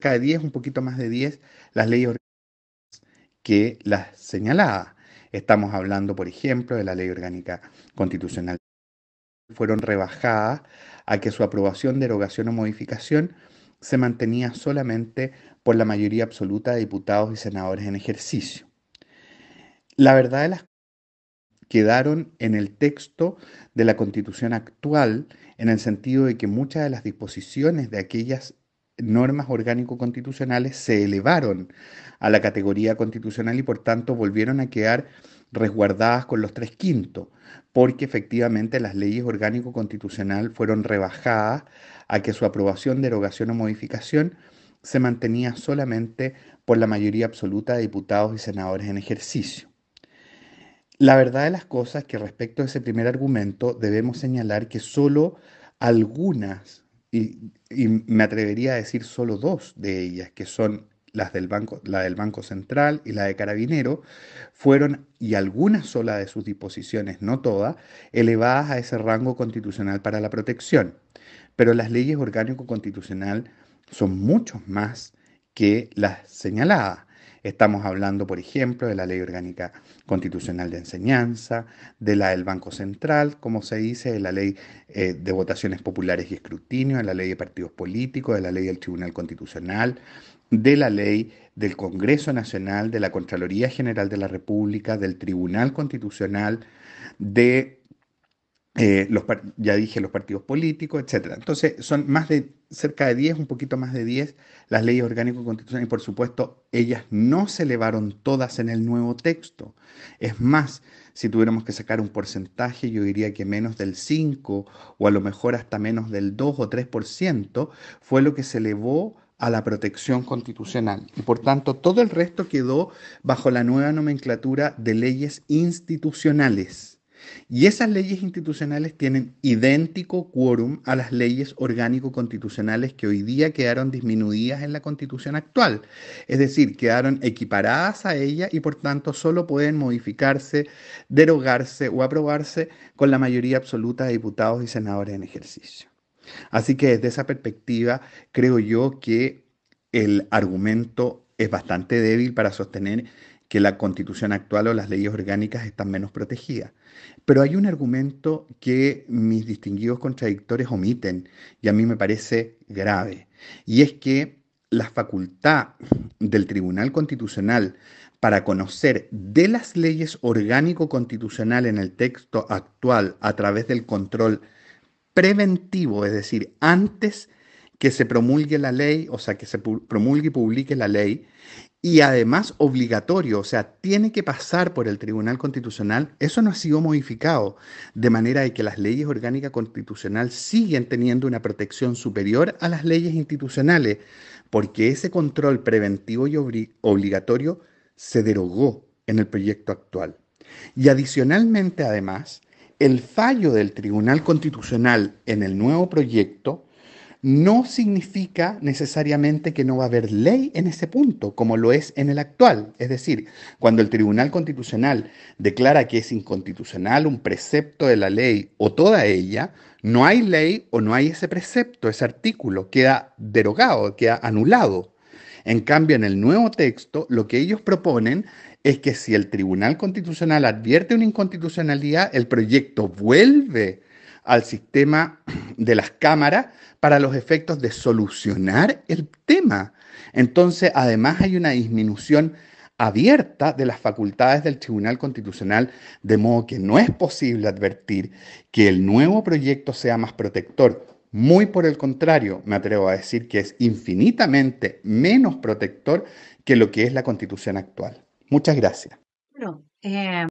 cada 10, un poquito más de 10, las leyes que las señaladas. Estamos hablando, por ejemplo, de la ley orgánica constitucional. Fueron rebajadas a que su aprobación, derogación o modificación se mantenía solamente por la mayoría absoluta de diputados y senadores en ejercicio. La verdad de las quedaron en el texto de la constitución actual en el sentido de que muchas de las disposiciones de aquellas normas orgánico-constitucionales se elevaron a la categoría constitucional y por tanto volvieron a quedar resguardadas con los tres quintos, porque efectivamente las leyes orgánico-constitucional fueron rebajadas a que su aprobación, derogación o modificación se mantenía solamente por la mayoría absoluta de diputados y senadores en ejercicio. La verdad de las cosas es que respecto a ese primer argumento debemos señalar que solo algunas y, me atrevería a decir solo dos de ellas, que son las del banco, la del Banco Central y la de Carabinero, fueron, y alguna sola de sus disposiciones, no todas, elevadas a ese rango constitucional para la protección. Pero las leyes orgánico-constitucional son muchos más que las señaladas. Estamos hablando, por ejemplo, de la Ley Orgánica Constitucional de Enseñanza, de la del Banco Central, como se dice, de la Ley eh, de Votaciones Populares y Escrutinio, de la Ley de Partidos Políticos, de la Ley del Tribunal Constitucional, de la Ley del Congreso Nacional, de la Contraloría General de la República, del Tribunal Constitucional, de eh, los, ya dije los partidos políticos, etc. Entonces, son más de cerca de 10, un poquito más de 10 las leyes orgánicas constitucionales y por supuesto ellas no se elevaron todas en el nuevo texto. Es más, si tuviéramos que sacar un porcentaje, yo diría que menos del 5 o a lo mejor hasta menos del 2 o 3% fue lo que se elevó a la protección constitucional y por tanto todo el resto quedó bajo la nueva nomenclatura de leyes institucionales. Y esas leyes institucionales tienen idéntico quórum a las leyes orgánico-constitucionales que hoy día quedaron disminuidas en la constitución actual. Es decir, quedaron equiparadas a ella y por tanto solo pueden modificarse, derogarse o aprobarse con la mayoría absoluta de diputados y senadores en ejercicio. Así que desde esa perspectiva creo yo que el argumento es bastante débil para sostener que la constitución actual o las leyes orgánicas están menos protegidas. Pero hay un argumento que mis distinguidos contradictores omiten y a mí me parece grave, y es que la facultad del Tribunal Constitucional para conocer de las leyes orgánico-constitucional en el texto actual a través del control preventivo, es decir, antes que se promulgue la ley, o sea, que se promulgue y publique la ley, y además obligatorio, o sea, tiene que pasar por el Tribunal Constitucional, eso no ha sido modificado, de manera de que las leyes orgánicas constitucionales siguen teniendo una protección superior a las leyes institucionales, porque ese control preventivo y obligatorio se derogó en el proyecto actual. Y adicionalmente, además, el fallo del Tribunal Constitucional en el nuevo proyecto no significa necesariamente que no va a haber ley en ese punto, como lo es en el actual. Es decir, cuando el Tribunal Constitucional declara que es inconstitucional un precepto de la ley o toda ella, no hay ley o no hay ese precepto, ese artículo, queda derogado, queda anulado. En cambio, en el nuevo texto, lo que ellos proponen es que si el Tribunal Constitucional advierte una inconstitucionalidad, el proyecto vuelve al sistema de las cámaras para los efectos de solucionar el tema. Entonces, además hay una disminución abierta de las facultades del Tribunal Constitucional, de modo que no es posible advertir que el nuevo proyecto sea más protector. Muy por el contrario, me atrevo a decir que es infinitamente menos protector que lo que es la constitución actual. Muchas gracias. Eh,